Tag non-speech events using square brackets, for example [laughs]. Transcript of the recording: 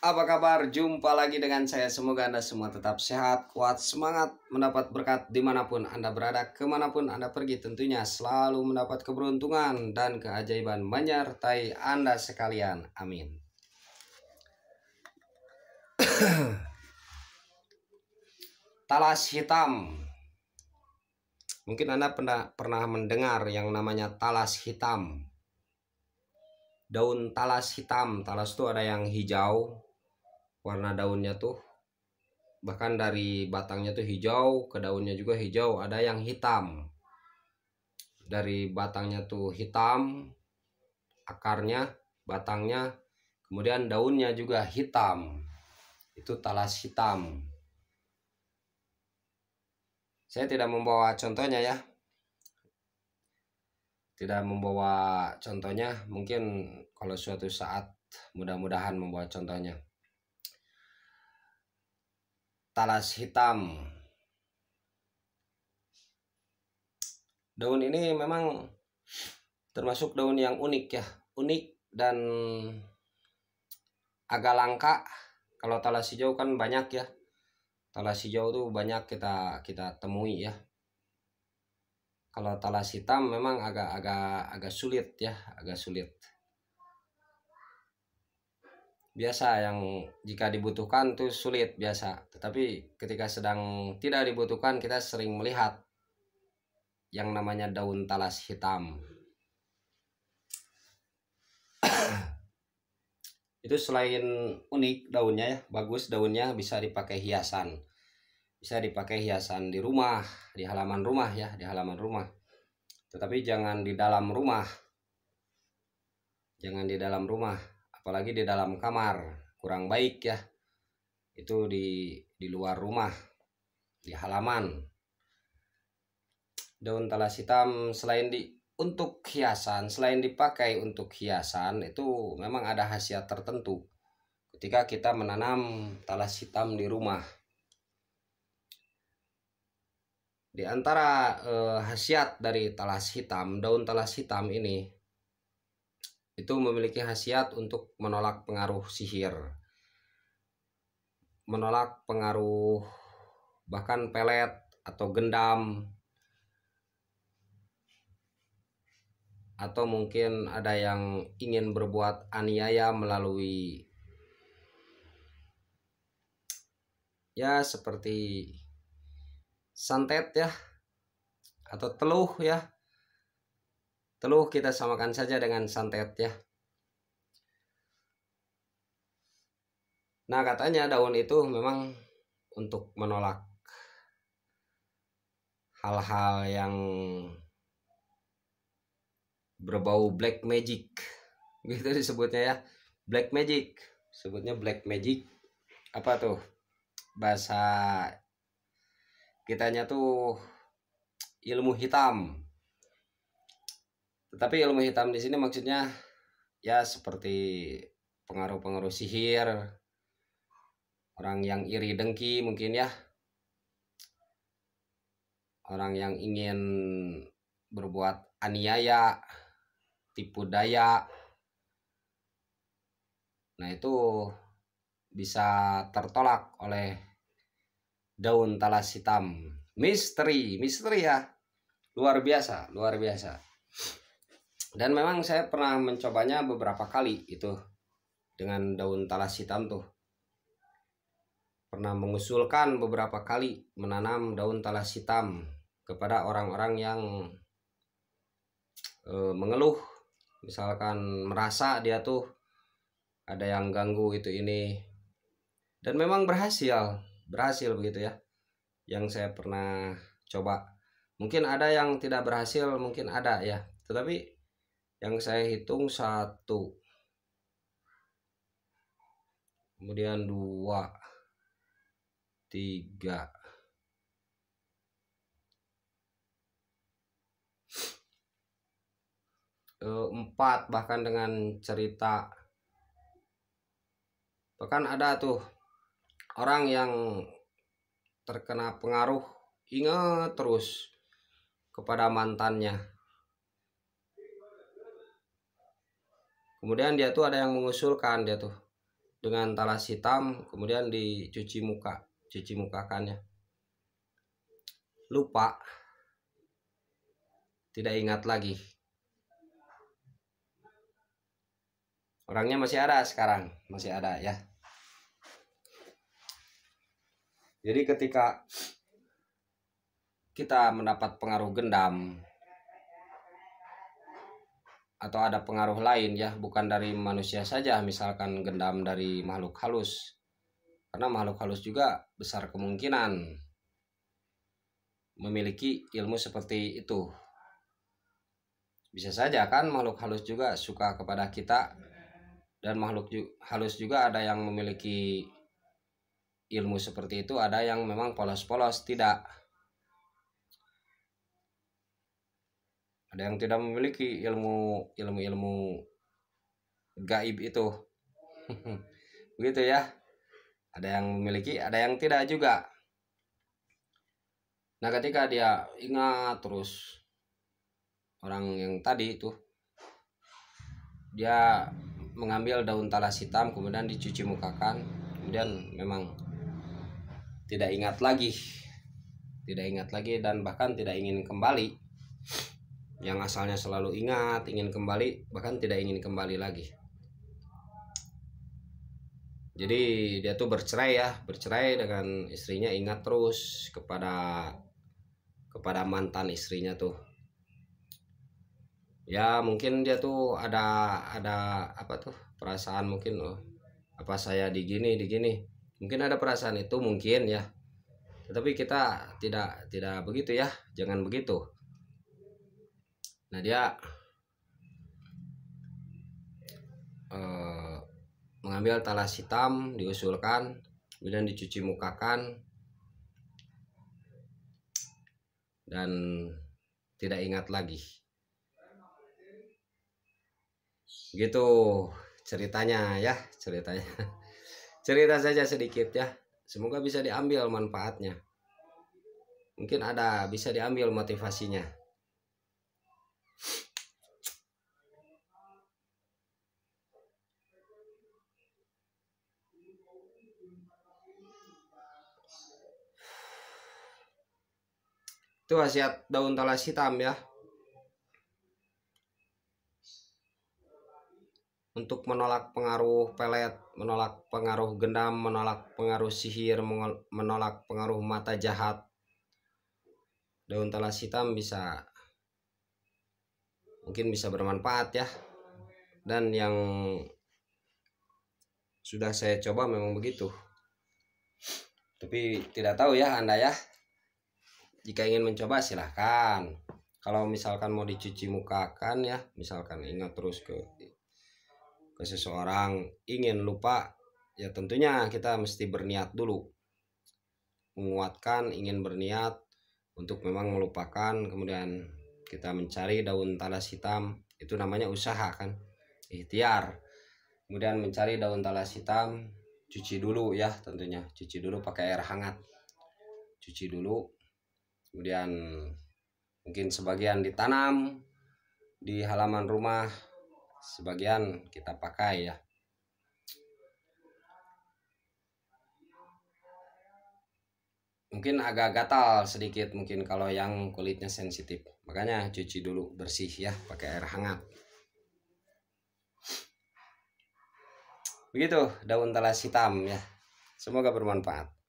Apa kabar? Jumpa lagi dengan saya. Semoga Anda semua tetap sehat, kuat, semangat, mendapat berkat dimanapun Anda berada, kemanapun Anda pergi tentunya selalu mendapat keberuntungan dan keajaiban menyertai Anda sekalian. Amin. [coughs] Talas hitam. Mungkin Anda pernah, pernah mendengar yang namanya talas hitam. Daun talas hitam, talas itu ada yang hijau, warna daunnya tuh bahkan dari batangnya tuh hijau ke daunnya juga hijau ada yang hitam dari batangnya tuh hitam akarnya batangnya kemudian daunnya juga hitam itu talas hitam saya tidak membawa contohnya ya tidak membawa contohnya mungkin kalau suatu saat mudah-mudahan membawa contohnya talas hitam. Daun ini memang termasuk daun yang unik ya, unik dan agak langka. Kalau talas hijau kan banyak ya. Talas hijau tuh banyak kita kita temui ya. Kalau talas hitam memang agak-agak agak sulit ya, agak sulit biasa yang jika dibutuhkan tuh sulit biasa tetapi ketika sedang tidak dibutuhkan kita sering melihat yang namanya daun talas hitam [coughs] itu selain unik daunnya ya bagus daunnya bisa dipakai hiasan bisa dipakai hiasan di rumah di halaman rumah ya di halaman rumah tetapi jangan di dalam rumah jangan di dalam rumah apalagi di dalam kamar kurang baik ya itu di di luar rumah di halaman daun talas hitam selain di untuk hiasan selain dipakai untuk hiasan itu memang ada khasiat tertentu ketika kita menanam talas hitam di rumah di antara eh, khasiat dari talas hitam daun talas hitam ini itu memiliki khasiat untuk menolak pengaruh sihir, menolak pengaruh bahkan pelet atau gendam, atau mungkin ada yang ingin berbuat aniaya melalui ya seperti santet ya atau teluh ya Teluh kita samakan saja dengan santet ya. Nah katanya daun itu memang untuk menolak hal-hal yang berbau black magic [laughs] gitu disebutnya ya black magic sebutnya black magic apa tuh bahasa kitanya tuh ilmu hitam tapi ilmu hitam di sini maksudnya ya seperti pengaruh-pengaruh sihir orang yang iri dengki mungkin ya orang yang ingin berbuat aniaya tipu daya nah itu bisa tertolak oleh daun talas hitam misteri misteri ya luar biasa luar biasa dan memang saya pernah mencobanya beberapa kali itu dengan daun talas hitam tuh pernah mengusulkan beberapa kali menanam daun talas hitam kepada orang-orang yang e, mengeluh misalkan merasa dia tuh ada yang ganggu itu ini dan memang berhasil berhasil begitu ya yang saya pernah coba mungkin ada yang tidak berhasil mungkin ada ya tetapi yang saya hitung satu kemudian dua tiga eh, empat bahkan dengan cerita bahkan ada tuh orang yang terkena pengaruh ingat terus kepada mantannya kemudian dia tuh ada yang mengusulkan dia tuh dengan talas hitam kemudian dicuci muka cuci muka kan ya lupa tidak ingat lagi orangnya masih ada sekarang masih ada ya jadi ketika kita mendapat pengaruh gendam atau ada pengaruh lain ya bukan dari manusia saja misalkan gendam dari makhluk halus karena makhluk halus juga besar kemungkinan memiliki ilmu seperti itu bisa saja kan makhluk halus juga suka kepada kita dan makhluk halus juga ada yang memiliki ilmu seperti itu ada yang memang polos-polos tidak ada yang tidak memiliki ilmu ilmu ilmu gaib itu [laughs] begitu ya ada yang memiliki ada yang tidak juga nah ketika dia ingat terus orang yang tadi itu dia mengambil daun talas hitam kemudian dicuci mukakan kemudian memang tidak ingat lagi tidak ingat lagi dan bahkan tidak ingin kembali yang asalnya selalu ingat, ingin kembali, bahkan tidak ingin kembali lagi. Jadi dia tuh bercerai ya, bercerai dengan istrinya ingat terus kepada kepada mantan istrinya tuh. Ya mungkin dia tuh ada ada apa tuh perasaan mungkin loh apa saya digini digini mungkin ada perasaan itu mungkin ya tapi kita tidak tidak begitu ya jangan begitu nah dia eh, mengambil talas hitam diusulkan kemudian dicuci mukakan dan tidak ingat lagi gitu ceritanya ya ceritanya [laughs] cerita saja sedikit ya semoga bisa diambil manfaatnya mungkin ada bisa diambil motivasinya Itu khasiat daun talas hitam ya. Untuk menolak pengaruh pelet, menolak pengaruh gendam, menolak pengaruh sihir, menolak pengaruh mata jahat. Daun talas hitam bisa mungkin bisa bermanfaat ya. Dan yang sudah saya coba memang begitu tapi tidak tahu ya anda ya jika ingin mencoba silahkan kalau misalkan mau dicuci muka kan ya misalkan ingat terus ke ke seseorang ingin lupa ya tentunya kita mesti berniat dulu menguatkan ingin berniat untuk memang melupakan kemudian kita mencari daun talas hitam itu namanya usaha kan ikhtiar kemudian mencari daun talas hitam cuci dulu ya tentunya cuci dulu pakai air hangat cuci dulu kemudian mungkin sebagian ditanam di halaman rumah sebagian kita pakai ya mungkin agak gatal sedikit mungkin kalau yang kulitnya sensitif makanya cuci dulu bersih ya pakai air hangat Begitu daun talas hitam ya. Semoga bermanfaat.